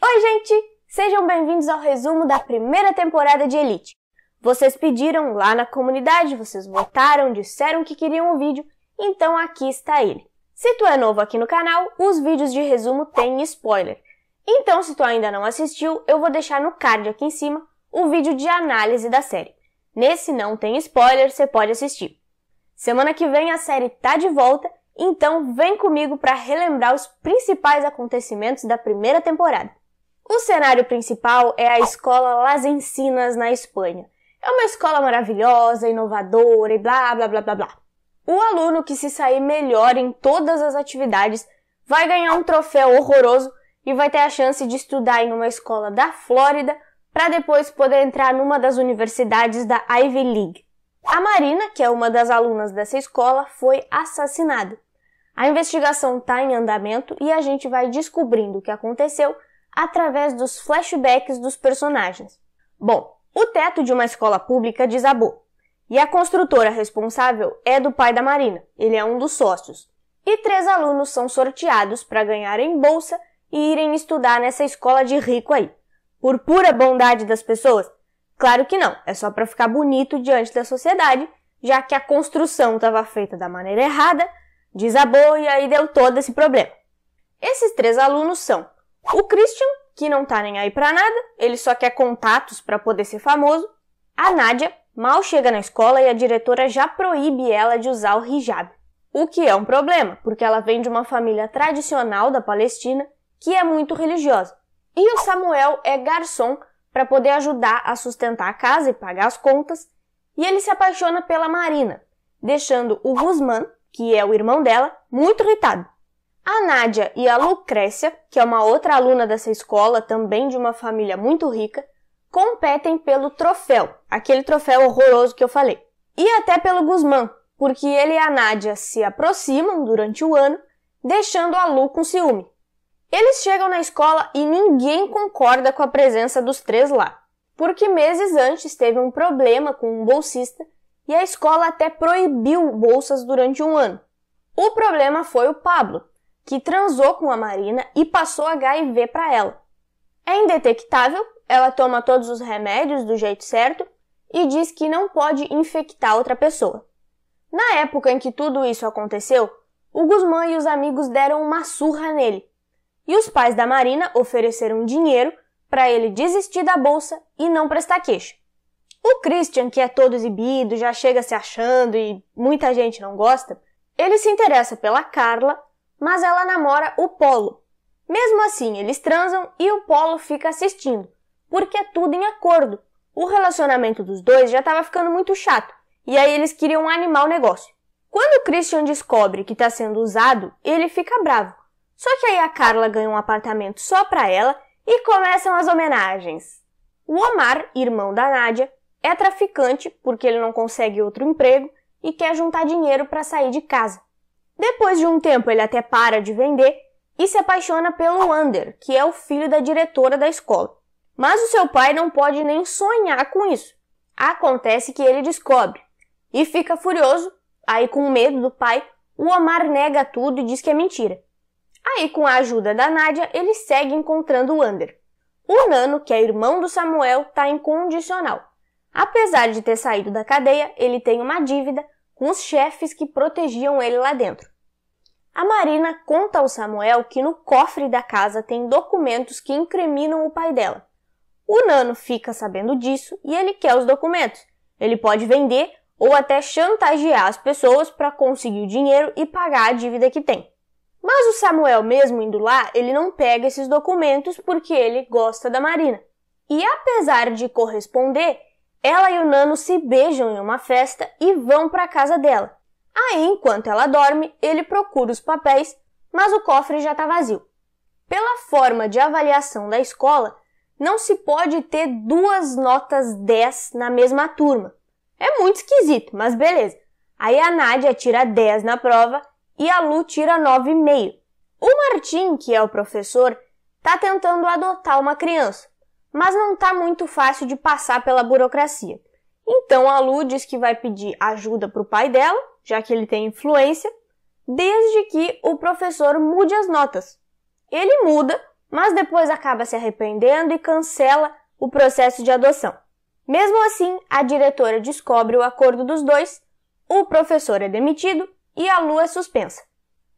Oi, gente! Sejam bem-vindos ao resumo da primeira temporada de Elite. Vocês pediram lá na comunidade, vocês votaram, disseram que queriam o um vídeo, então aqui está ele. Se tu é novo aqui no canal, os vídeos de resumo têm spoiler. Então, se tu ainda não assistiu, eu vou deixar no card aqui em cima o vídeo de análise da série. Nesse não tem spoiler, você pode assistir. Semana que vem a série tá de volta, então vem comigo para relembrar os principais acontecimentos da primeira temporada. O cenário principal é a escola Las Encinas, na Espanha. É uma escola maravilhosa, inovadora e blá blá blá blá blá. O aluno que se sair melhor em todas as atividades vai ganhar um troféu horroroso e vai ter a chance de estudar em uma escola da Flórida para depois poder entrar numa das universidades da Ivy League. A Marina, que é uma das alunas dessa escola, foi assassinada. A investigação está em andamento e a gente vai descobrindo o que aconteceu através dos flashbacks dos personagens. Bom, o teto de uma escola pública desabou e a construtora responsável é do pai da Marina, ele é um dos sócios. E três alunos são sorteados para ganharem bolsa e irem estudar nessa escola de rico aí. Por pura bondade das pessoas? Claro que não, é só para ficar bonito diante da sociedade, já que a construção estava feita da maneira errada, desabou e aí deu todo esse problema. Esses três alunos são o Christian, que não tá nem aí pra nada, ele só quer contatos para poder ser famoso. A Nádia mal chega na escola e a diretora já proíbe ela de usar o hijab. O que é um problema, porque ela vem de uma família tradicional da Palestina que é muito religiosa. E o Samuel é garçom para poder ajudar a sustentar a casa e pagar as contas, e ele se apaixona pela Marina, deixando o Guzman, que é o irmão dela, muito irritado. A Nádia e a Lucrécia, que é uma outra aluna dessa escola, também de uma família muito rica, competem pelo troféu, aquele troféu horroroso que eu falei. E até pelo Guzmán, porque ele e a Nádia se aproximam durante o ano, deixando a Lu com ciúme. Eles chegam na escola e ninguém concorda com a presença dos três lá, porque meses antes teve um problema com um bolsista e a escola até proibiu bolsas durante um ano. O problema foi o Pablo, que transou com a Marina e passou HIV para ela. É indetectável, ela toma todos os remédios do jeito certo e diz que não pode infectar outra pessoa. Na época em que tudo isso aconteceu, o Guzmán e os amigos deram uma surra nele. E os pais da Marina ofereceram dinheiro para ele desistir da bolsa e não prestar queixa. O Christian, que é todo exibido, já chega se achando e muita gente não gosta, ele se interessa pela Carla mas ela namora o Polo. Mesmo assim, eles transam e o Polo fica assistindo, porque é tudo em acordo. O relacionamento dos dois já estava ficando muito chato, e aí eles queriam animar o negócio. Quando o Christian descobre que está sendo usado, ele fica bravo. Só que aí a Carla ganha um apartamento só para ela e começam as homenagens. O Omar, irmão da Nádia, é traficante porque ele não consegue outro emprego e quer juntar dinheiro para sair de casa. Depois de um tempo, ele até para de vender e se apaixona pelo Under, que é o filho da diretora da escola. Mas o seu pai não pode nem sonhar com isso. Acontece que ele descobre e fica furioso. Aí, com medo do pai, o Omar nega tudo e diz que é mentira. Aí, com a ajuda da Nádia, ele segue encontrando o Under. O Nano, que é irmão do Samuel, está incondicional. Apesar de ter saído da cadeia, ele tem uma dívida com os chefes que protegiam ele lá dentro. A Marina conta ao Samuel que no cofre da casa tem documentos que incriminam o pai dela. O Nano fica sabendo disso e ele quer os documentos. Ele pode vender ou até chantagear as pessoas para conseguir o dinheiro e pagar a dívida que tem. Mas o Samuel, mesmo indo lá, ele não pega esses documentos porque ele gosta da Marina. E apesar de corresponder, ela e o Nano se beijam em uma festa e vão para a casa dela. Aí, enquanto ela dorme, ele procura os papéis, mas o cofre já está vazio. Pela forma de avaliação da escola, não se pode ter duas notas 10 na mesma turma. É muito esquisito, mas beleza. Aí a Nádia tira 10 na prova e a Lu tira 9,5. O Martim, que é o professor, está tentando adotar uma criança, mas não está muito fácil de passar pela burocracia. Então a Lu diz que vai pedir ajuda para o pai dela, já que ele tem influência, desde que o professor mude as notas. Ele muda, mas depois acaba se arrependendo e cancela o processo de adoção. Mesmo assim, a diretora descobre o acordo dos dois, o professor é demitido e a Lu é suspensa.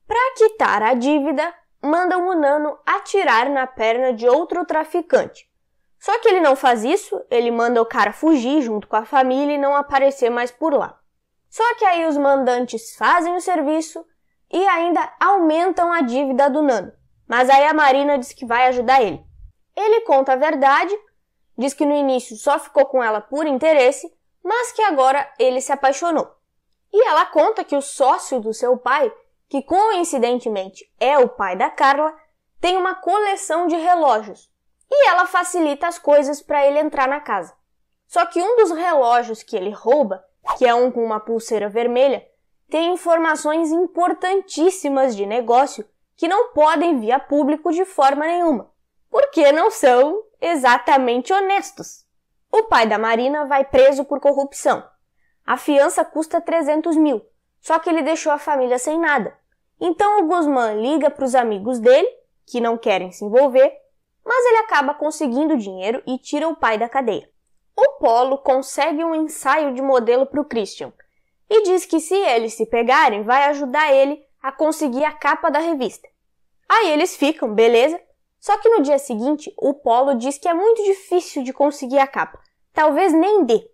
Para quitar a dívida, mandam o Nano atirar na perna de outro traficante, só que ele não faz isso, ele manda o cara fugir junto com a família e não aparecer mais por lá. Só que aí os mandantes fazem o serviço e ainda aumentam a dívida do Nano. Mas aí a Marina diz que vai ajudar ele. Ele conta a verdade, diz que no início só ficou com ela por interesse, mas que agora ele se apaixonou. E ela conta que o sócio do seu pai, que coincidentemente é o pai da Carla, tem uma coleção de relógios e ela facilita as coisas para ele entrar na casa. Só que um dos relógios que ele rouba, que é um com uma pulseira vermelha, tem informações importantíssimas de negócio que não podem vir a público de forma nenhuma, porque não são exatamente honestos. O pai da Marina vai preso por corrupção. A fiança custa 300 mil, só que ele deixou a família sem nada. Então o Guzmán liga para os amigos dele, que não querem se envolver, mas ele acaba conseguindo dinheiro e tira o pai da cadeia. O Polo consegue um ensaio de modelo para o Christian e diz que se eles se pegarem, vai ajudar ele a conseguir a capa da revista. Aí eles ficam, beleza? Só que no dia seguinte, o Polo diz que é muito difícil de conseguir a capa. Talvez nem dê.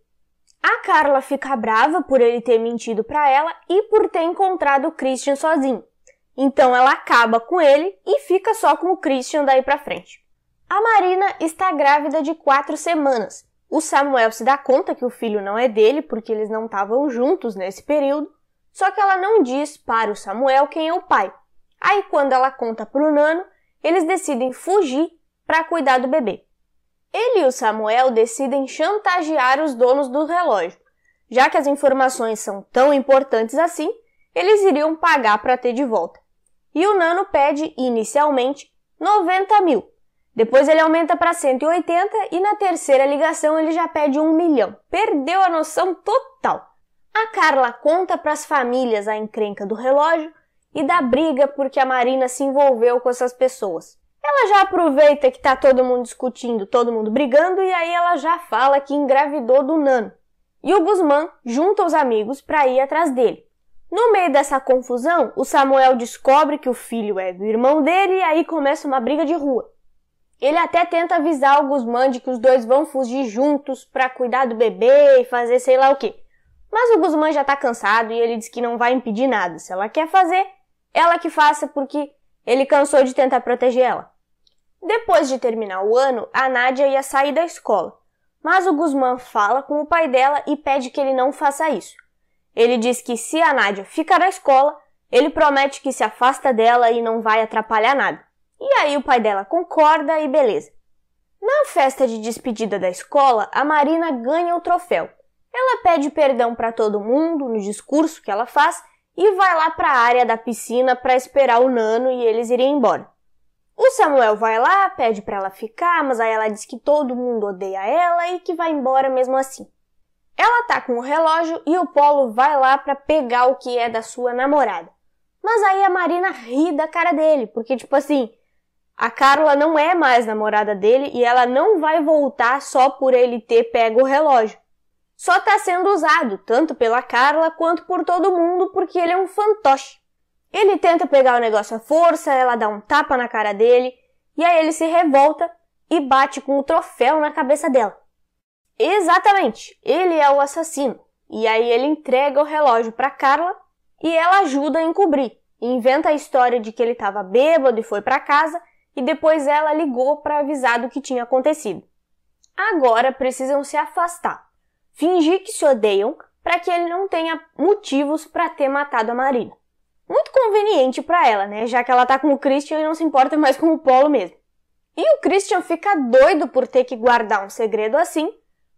A Carla fica brava por ele ter mentido para ela e por ter encontrado o Christian sozinho. Então ela acaba com ele e fica só com o Christian daí para frente. A Marina está grávida de quatro semanas. O Samuel se dá conta que o filho não é dele porque eles não estavam juntos nesse período, só que ela não diz para o Samuel quem é o pai. Aí, quando ela conta para o Nano, eles decidem fugir para cuidar do bebê. Ele e o Samuel decidem chantagear os donos do relógio. Já que as informações são tão importantes assim, eles iriam pagar para ter de volta. E o Nano pede, inicialmente, 90 mil, depois ele aumenta para 180 e na terceira ligação ele já pede um milhão. Perdeu a noção total. A Carla conta para as famílias a encrenca do relógio e da briga porque a Marina se envolveu com essas pessoas. Ela já aproveita que tá todo mundo discutindo, todo mundo brigando e aí ela já fala que engravidou do Nano. E o Guzmán junta os amigos para ir atrás dele. No meio dessa confusão, o Samuel descobre que o filho é do irmão dele e aí começa uma briga de rua. Ele até tenta avisar o Guzmán de que os dois vão fugir juntos para cuidar do bebê e fazer sei lá o que. Mas o Guzmán já tá cansado e ele diz que não vai impedir nada. Se ela quer fazer, ela que faça porque ele cansou de tentar proteger ela. Depois de terminar o ano, a Nádia ia sair da escola. Mas o Guzmán fala com o pai dela e pede que ele não faça isso. Ele diz que se a Nádia ficar na escola, ele promete que se afasta dela e não vai atrapalhar nada. E aí o pai dela concorda e beleza. Na festa de despedida da escola, a Marina ganha o troféu. Ela pede perdão para todo mundo no discurso que ela faz e vai lá para a área da piscina para esperar o Nano e eles irem embora. O Samuel vai lá, pede para ela ficar, mas aí ela diz que todo mundo odeia ela e que vai embora mesmo assim. Ela tá com o relógio e o Polo vai lá para pegar o que é da sua namorada. Mas aí a Marina ri da cara dele, porque tipo assim, a Carla não é mais namorada dele e ela não vai voltar só por ele ter pego o relógio. Só está sendo usado, tanto pela Carla quanto por todo mundo, porque ele é um fantoche. Ele tenta pegar o negócio à força, ela dá um tapa na cara dele, e aí ele se revolta e bate com o troféu na cabeça dela. Exatamente, ele é o assassino. E aí ele entrega o relógio para Carla e ela ajuda a encobrir. Inventa a história de que ele estava bêbado e foi para casa e depois ela ligou para avisar do que tinha acontecido. Agora precisam se afastar, fingir que se odeiam para que ele não tenha motivos para ter matado a Marina. Muito conveniente para ela, né? Já que ela tá com o Christian e não se importa mais com o Polo mesmo. E o Christian fica doido por ter que guardar um segredo assim,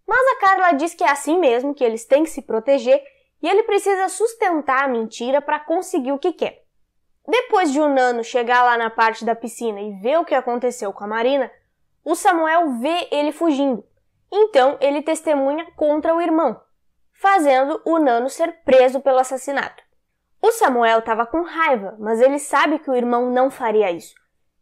mas a Carla diz que é assim mesmo, que eles têm que se proteger e ele precisa sustentar a mentira para conseguir o que quer. Depois de o Nano chegar lá na parte da piscina e ver o que aconteceu com a Marina, o Samuel vê ele fugindo. Então ele testemunha contra o irmão, fazendo o Nano ser preso pelo assassinato. O Samuel estava com raiva, mas ele sabe que o irmão não faria isso.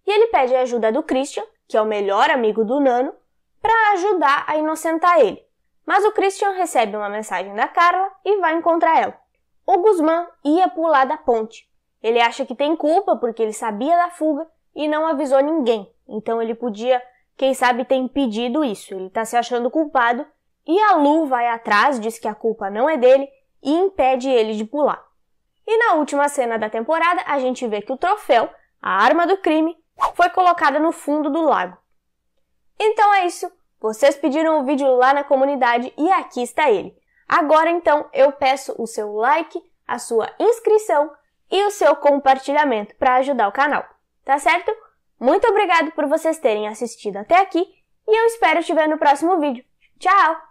E ele pede a ajuda do Christian, que é o melhor amigo do Nano, para ajudar a inocentar ele. Mas o Christian recebe uma mensagem da Carla e vai encontrar ela. O Guzmán ia pular da ponte, ele acha que tem culpa porque ele sabia da fuga e não avisou ninguém. Então ele podia, quem sabe, ter impedido isso. Ele está se achando culpado e a Lu vai atrás, diz que a culpa não é dele e impede ele de pular. E na última cena da temporada, a gente vê que o troféu, a arma do crime, foi colocada no fundo do lago. Então é isso. Vocês pediram o vídeo lá na comunidade e aqui está ele. Agora então eu peço o seu like, a sua inscrição e o seu compartilhamento para ajudar o canal, tá certo? Muito obrigado por vocês terem assistido até aqui e eu espero te ver no próximo vídeo. Tchau!